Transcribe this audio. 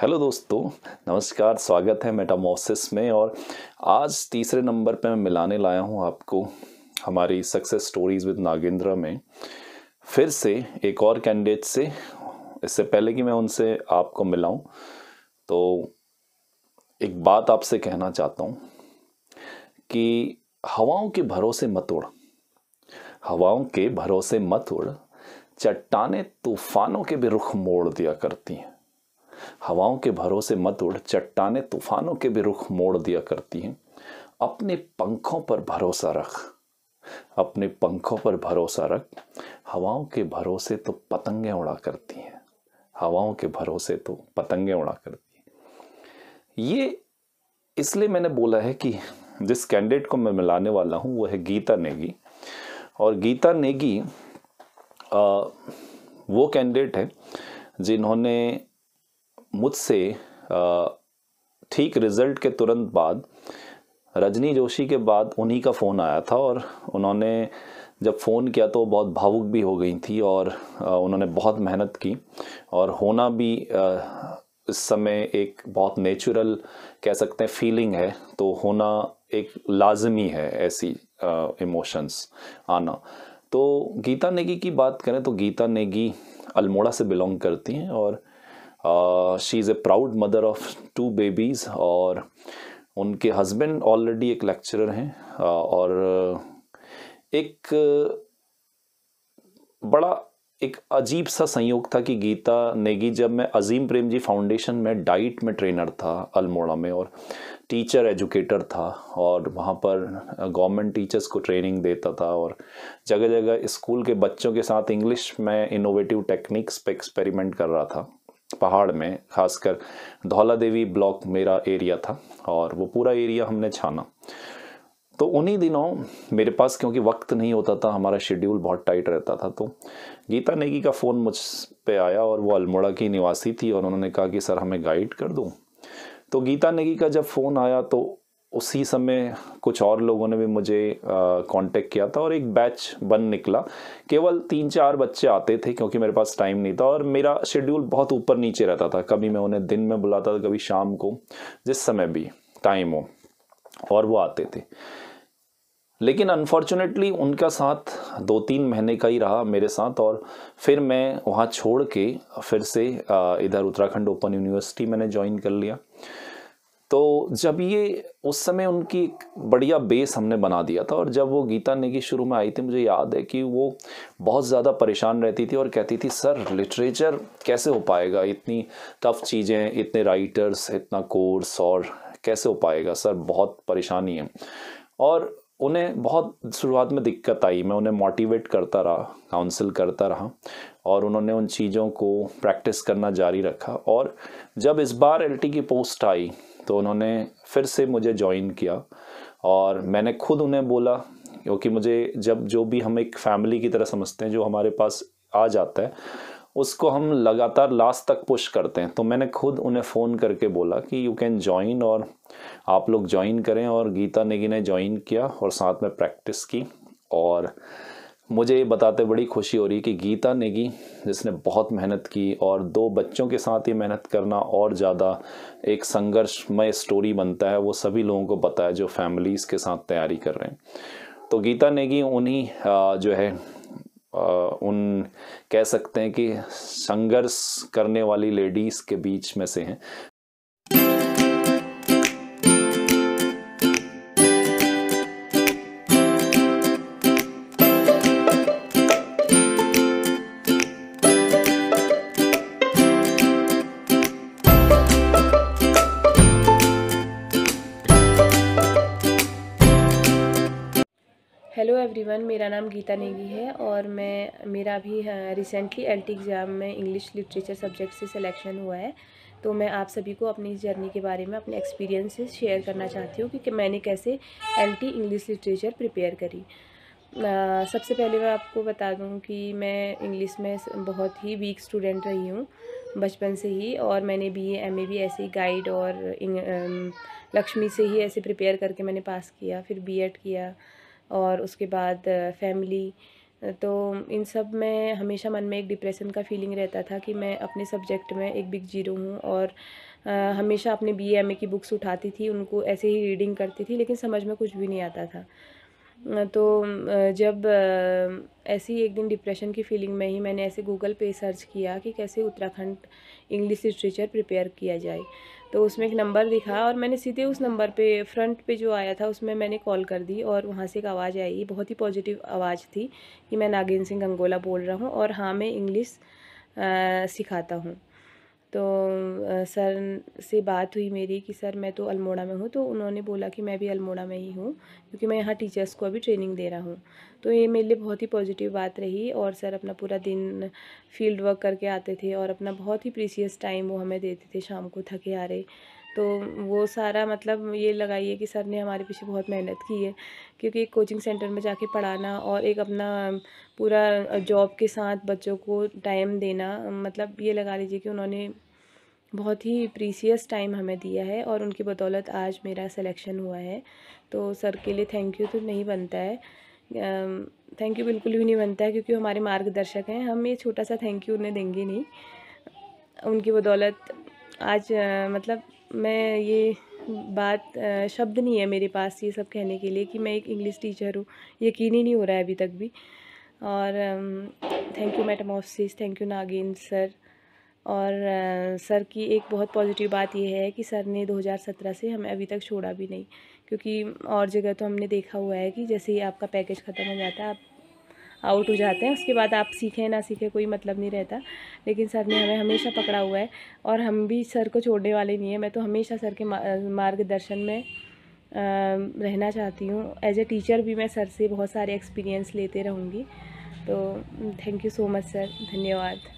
hello दोस्तों नमस्कार स्वागत है मेटामोसिस में और आज तीसरे नंबर पे मैं मिलाने लाया हूँ आपको हमारी सक्सेस स्टोरीज़ विद नागेंद्रा में फिर से एक और कैंडिडेट से इससे पहले कि मैं उनसे आपको मिलाऊं तो एक बात आपसे कहना चाहता हूँ कि हवाओं के भरोसे मत उड़ हवाओं के भरोसे मत उड़ चट्टाने तूफानों के भी रुख मोड़ दिया करती हैं हवाओं के भरोसे मत उड़ चट्टाने तूफानों के भी रुख मोड़ दिया करती हैं अपने पंखों पर भरोसा रख अपने पंखों पर भरोसा रख हवाओं के भरोसे तो पतंगे उड़ा करती हैं हवाओं के भरोसे तो पतंगे उड़ा करती हैं ये इसलिए मैंने बोला है कि जिस कैंडिडेट को मैं मिलाने वाला हूँ वह है गीता नेगी और गीता नेगी आ, वो कैंडिडेट है जिन्होंने मुझसे ठीक रिज़ल्ट के तुरंत बाद रजनी जोशी के बाद उन्हीं का फ़ोन आया था और उन्होंने जब फ़ोन किया तो बहुत भावुक भी हो गई थी और उन्होंने बहुत मेहनत की और होना भी इस समय एक बहुत नेचुरल कह सकते हैं फीलिंग है तो होना एक लाजमी है ऐसी इमोशंस आना तो गीता नेगी की बात करें तो गीता नेगी अल्मोड़ा से बिलोंग करती हैं और she is a proud mother of two babies और उनके हस्बैंड ऑलरेडी एक लेक्चरर हैं uh, और uh, एक uh, बड़ा एक अजीब सा संयोग था कि गीता नेगी जब मैं अजीम प्रेम जी फाउंडेशन में डाइट में ट्रेनर था अल्मोड़ा में और टीचर एजुकेटर था और वहाँ पर गवर्नमेंट टीचर्स को ट्रेनिंग देता था और जगह जगह स्कूल के बच्चों के साथ इंग्लिश में इनोवेटिव टेक्निक्स पे एक्सपेरिमेंट कर रहा था पहाड़ में खासकर धौला देवी ब्लॉक मेरा एरिया था और वो पूरा एरिया हमने छाना तो उन्हीं दिनों मेरे पास क्योंकि वक्त नहीं होता था हमारा शेड्यूल बहुत टाइट रहता था तो गीता नेगी का फ़ोन मुझ पे आया और वो अल्मोड़ा की निवासी थी और उन्होंने कहा कि सर हमें गाइड कर दूँ तो गीता नेगी का जब फ़ोन आया तो उसी समय कुछ और लोगों ने भी मुझे कांटेक्ट किया था और एक बैच बन निकला केवल तीन चार बच्चे आते थे क्योंकि मेरे पास टाइम नहीं था और मेरा शेड्यूल बहुत ऊपर नीचे रहता था कभी मैं उन्हें दिन में बुलाता था कभी शाम को जिस समय भी टाइम हो और वो आते थे लेकिन अनफॉर्चुनेटली उनका साथ दो तीन महीने का ही रहा मेरे साथ और फिर मैं वहाँ छोड़ के फिर से इधर उत्तराखंड ओपन यूनिवर्सिटी मैंने ज्वाइन कर लिया तो जब ये उस समय उनकी एक बढ़िया बेस हमने बना दिया था और जब वो गीता नेगी शुरू में आई थी मुझे याद है कि वो बहुत ज़्यादा परेशान रहती थी और कहती थी सर लिटरेचर कैसे हो पाएगा इतनी टफ चीज़ें इतने राइटर्स इतना कोर्स और कैसे हो पाएगा सर बहुत परेशानी है और उन्हें बहुत शुरुआत में दिक्कत आई मैं उन्हें मोटिवेट करता रहा काउंसिल करता रहा और उन्होंने उन चीज़ों को प्रैक्टिस करना जारी रखा और जब इस बार एल की पोस्ट आई तो उन्होंने फिर से मुझे ज्वाइन किया और मैंने खुद उन्हें बोला क्योंकि मुझे जब जो भी हम एक फैमिली की तरह समझते हैं जो हमारे पास आ जाता है उसको हम लगातार लास्ट तक पुश करते हैं तो मैंने खुद उन्हें फ़ोन करके बोला कि यू कैन ज्वाइन और आप लोग ज्वाइन करें और गीता नेगी ने ज्वाइन किया और साथ में प्रैक्टिस की और मुझे ये बताते बड़ी खुशी हो रही कि गीता नेगी जिसने बहुत मेहनत की और दो बच्चों के साथ ये मेहनत करना और ज़्यादा एक संघर्षमय स्टोरी बनता है वो सभी लोगों को पता है जो फैमिलीज़ के साथ तैयारी कर रहे हैं तो गीता नेगी उन्हीं जो है उन कह सकते हैं कि संघर्ष करने वाली लेडीज़ के बीच में से हैं हेलो एवरीवन मेरा नाम गीता नेगी है और मैं मेरा भी रिसेंटली एल एग्ज़ाम में इंग्लिश लिटरेचर सब्जेक्ट से सिलेक्शन हुआ है तो मैं आप सभी को अपनी इस जर्नी के बारे में अपने एक्सपीरियंसेस शेयर करना चाहती हूँ कि मैंने कैसे एल इंग्लिश लिटरेचर प्रिपेयर करी आ, सबसे पहले मैं आपको बता दूँ कि मैं इंग्लिश में बहुत ही वीक स्टूडेंट रही हूँ बचपन से ही और मैंने बी एम ए भी ऐसे ही गाइड और लक्ष्मी से ही ऐसे प्रिपेयर करके मैंने पास किया फिर बी एड किया और उसके बाद फैमिली तो इन सब में हमेशा मन में एक डिप्रेशन का फीलिंग रहता था कि मैं अपने सब्जेक्ट में एक बिग जीरो हूँ और आ, हमेशा अपने बी एम ए की बुक्स उठाती थी उनको ऐसे ही रीडिंग करती थी लेकिन समझ में कुछ भी नहीं आता था तो जब ऐसी एक दिन डिप्रेशन की फीलिंग में ही मैंने ऐसे गूगल पे सर्च किया कि कैसे उत्तराखंड इंग्लिश लिटरेचर प्रिपेयर किया जाए तो उसमें एक नंबर दिखा और मैंने सीधे उस नंबर पे फ्रंट पे जो आया था उसमें मैंने कॉल कर दी और वहाँ से एक आवाज़ आई बहुत ही पॉजिटिव आवाज़ थी कि मैं नागेंद्र सिंह गंगोला बोल रहा हूँ और हाँ मैं इंग्लिश सिखाता हूँ तो सर से बात हुई मेरी कि सर मैं तो अल्मोड़ा में हूँ तो उन्होंने बोला कि मैं भी अल्मोड़ा में ही हूँ क्योंकि मैं यहाँ टीचर्स को अभी ट्रेनिंग दे रहा हूँ तो ये मेरे लिए बहुत ही पॉजिटिव बात रही और सर अपना पूरा दिन फील्ड वर्क करके आते थे और अपना बहुत ही प्रीसियस टाइम वो हमें देते थे शाम को थके आ रहे तो वो सारा मतलब ये लगाइए कि सर ने हमारे पीछे बहुत मेहनत की है क्योंकि एक कोचिंग सेंटर में जाके पढ़ाना और एक अपना पूरा जॉब के साथ बच्चों को टाइम देना मतलब ये लगा लीजिए कि उन्होंने बहुत ही प्रीसियस टाइम हमें दिया है और उनकी बदौलत आज मेरा सिलेक्शन हुआ है तो सर के लिए थैंक यू तो नहीं बनता है थैंक यू बिल्कुल भी नहीं बनता है क्योंकि हमारे मार्गदर्शक हैं हम ये छोटा सा थैंक यू उन्हें देंगे नहीं उनकी बदौलत आज मतलब मैं ये बात शब्द नहीं है मेरे पास ये सब कहने के लिए कि मैं एक इंग्लिश टीचर हूँ यकीन ही नहीं हो रहा है अभी तक भी और thank you madam office thank you नागिन सर और सर की एक बहुत पॉजिटिव बात यह है कि सर ने 2017 से हमें अभी तक छोड़ा भी नहीं क्योंकि और जगह तो हमने देखा हुआ है कि जैसे ही आपका पैकेज ख़त्म हो जाता है आप आउट हो जाते हैं उसके बाद आप सीखें ना सीखें कोई मतलब नहीं रहता लेकिन सर ने हमें हमेशा पकड़ा हुआ है और हम भी सर को छोड़ने वाले नहीं हैं मैं तो हमेशा सर के मार्गदर्शन में रहना चाहती हूँ एज ए टीचर भी मैं सर से बहुत सारे एक्सपीरियंस लेते रहूँगी तो thank you so much sir धन्यवाद